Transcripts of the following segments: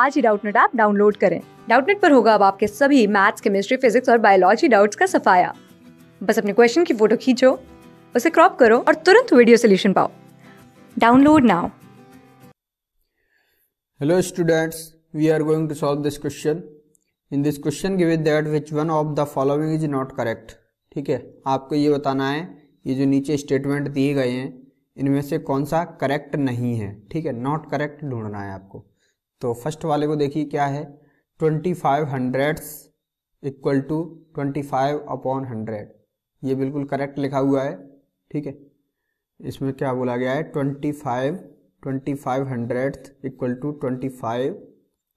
आज ही Doubtnut app download करें डाउटनेट पर होगा अब आपके सभी मैथ्स केमिस्ट्री फिजिक्स और बायोलॉजी डाउट्स का सफाया बस अपने क्वेश्चन की फोटो खींचो उसे क्रॉप करो और तुरंत वीडियो सोल्यूशन पाओ download now hello students we are going to solve this question in this question give it that which one of the following is not correct ठीक है आपको ये बताना है ये जो नीचे स्टेटमेंट दिए गए हैं इनमें से कौन सा करेक्ट नहीं है ठीक है नॉट करेक्ट ढूंढना है आपको तो फर्स्ट वाले को देखिए क्या है twenty five hundreds equal to twenty five upon hundred ये बिल्कुल करेक्ट लिखा हुआ है ठीक है इसमें क्या बोला गया है twenty five twenty five hundred equal to twenty five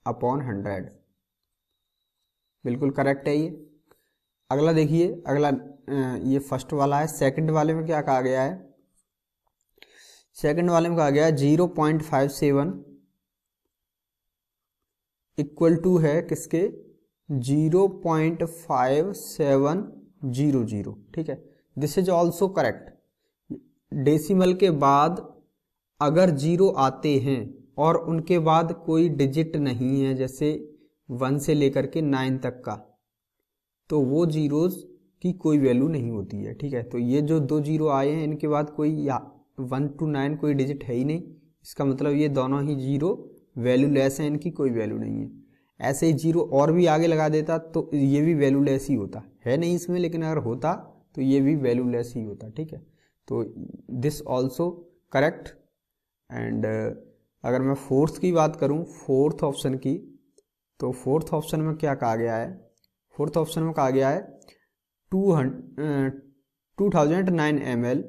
upon hundred बिल्कुल करेक्ट है ये अगला देखिए अगला ये फर्स्ट वाला है सेकंड वाले में क्या कहा गया है सेकंड वाले में कहा गया है zero point five seven equal to है किसके zero point five seven zero zero ठीक है this is also correct decimal के बाद अगर जीरो आते हैं और उनके बाद कोई डिजिट नहीं है जैसे वन से लेकर के नाइन तक का तो वो जीरोज़ की कोई वैल्यू नहीं होती है ठीक है तो ये जो दो जीरो आए हैं इनके बाद कोई या वन टू नाइन कोई डिजिट है ही नहीं इसका मतलब ये दोनों ही जीरो वैल्यू लेस है इनकी कोई वैल्यू नहीं है ऐसे ही जीरो और भी आगे लगा देता तो ये भी वैल्यू लेस ही होता है नहीं इसमें लेकिन अगर होता तो ये भी वैल्यू लेस ही होता ठीक है तो दिस ऑल्सो करेक्ट एंड अगर मैं फोर्थ की बात करूँ फोर्थ ऑप्शन की तो फोर्थ ऑप्शन में क्या कहा गया है फोर्थ ऑप्शन में कहा गया है two hund two thousand nine M L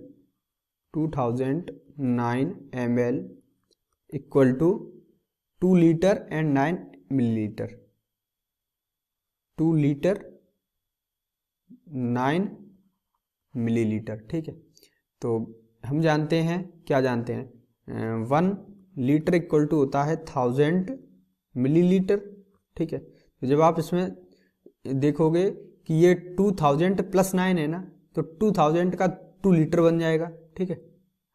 two thousand nine M L equal to two litre and nine millilitre two litre nine millilitre ठीक है तो हम जानते हैं क्या जानते हैं वन लीटर इक्वल टू होता है थाउजेंड मिलीलीटर ठीक है तो जब आप इसमें देखोगे कि ये टू थाउजेंड प्लस नाइन है ना तो टू थाउजेंड का टू लीटर बन जाएगा ठीक है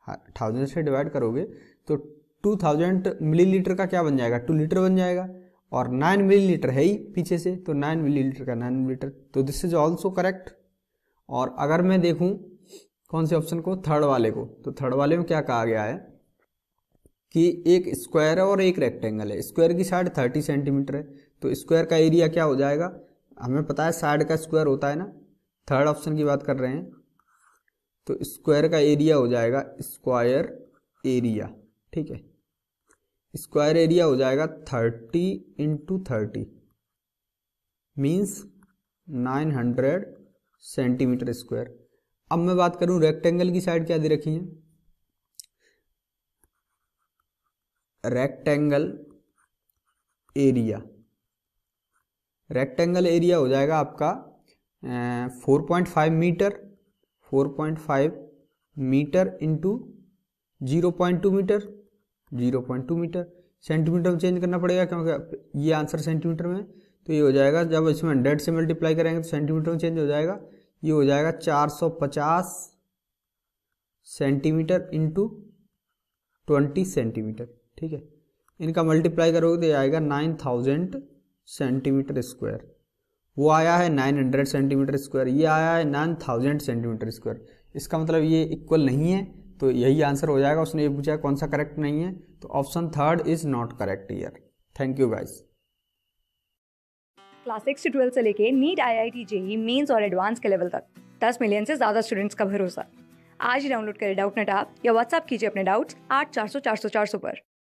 हाँ थाउजेंड से डिवाइड करोगे तो टू थाउजेंड मिलीलीटर का क्या बन जाएगा टू लीटर बन जाएगा और नाइन मिलीलीटर है ही पीछे से तो नाइन मिलीलीटर का नाइन मिलीलीटर तो दिस इज ऑल्सो करेक्ट और अगर मैं देखूँ कौन से ऑप्शन को थर्ड वाले को तो थर्ड वाले में क्या कहा गया है कि एक स्क्वायर है और एक रेक्टेंगल है स्क्वायर की साइड थर्टी सेंटीमीटर है तो स्क्वायर का एरिया क्या हो जाएगा हमें पता है साइड का स्क्वायर होता है ना थर्ड ऑप्शन की बात कर रहे हैं तो स्क्वायर का एरिया हो जाएगा स्क्वायर एरिया ठीक है स्क्वायर एरिया हो जाएगा thirty into thirty means nine hundred centimetre square अब मैं बात करूं रेक्टेंगल की साइड क्या दे रखी है रेक्टेंगल एरिया रेक्टेंगल एरिया हो जाएगा आपका four point five metre four point five metre into zero point two metre zero point two metre centimetre में चेंज करना पड़ेगा क्योंकि ये आंसर सेंटीमीटर में तो ये हो जाएगा जब इसमें हंड्रेड से मल्टीप्लाई करेंगे तो सेंटीमीटर में चेंज हो जाएगा ये हो जाएगा चार सौ पचास सेंटीमीटर इंटू ट्वेंटी सेंटीमीटर ठीक है इनका मल्टीप्लाई करोगे तो आएगा नाइन थाउजेंड सेंटीमीटर स्क्वायर वो आया है नाइन हंड्रेड सेंटीमीटर स्क्वायर ये आया है नाइन थाउजेंड सेंटीमीटर स्क्वायर इसका मतलब ये इक्वल नहीं है तो यही आंसर हो जाएगा उसने ये पूछा कौन सा करेक्ट नहीं है तो option third is not correct year thank you guys class six से ट्वेल्थ से लेके NEET I I T JEE mains और एडवांस के लेवल तक दस मिलियन से ज़्यादा स्टूडेंट्स का भरोसा आज ही डाउनलोड करें डाउट नेट आप या व्हाट्सअप कीजिए अपने डाउट्स आठ चार सौ चार सौ चार सौ पर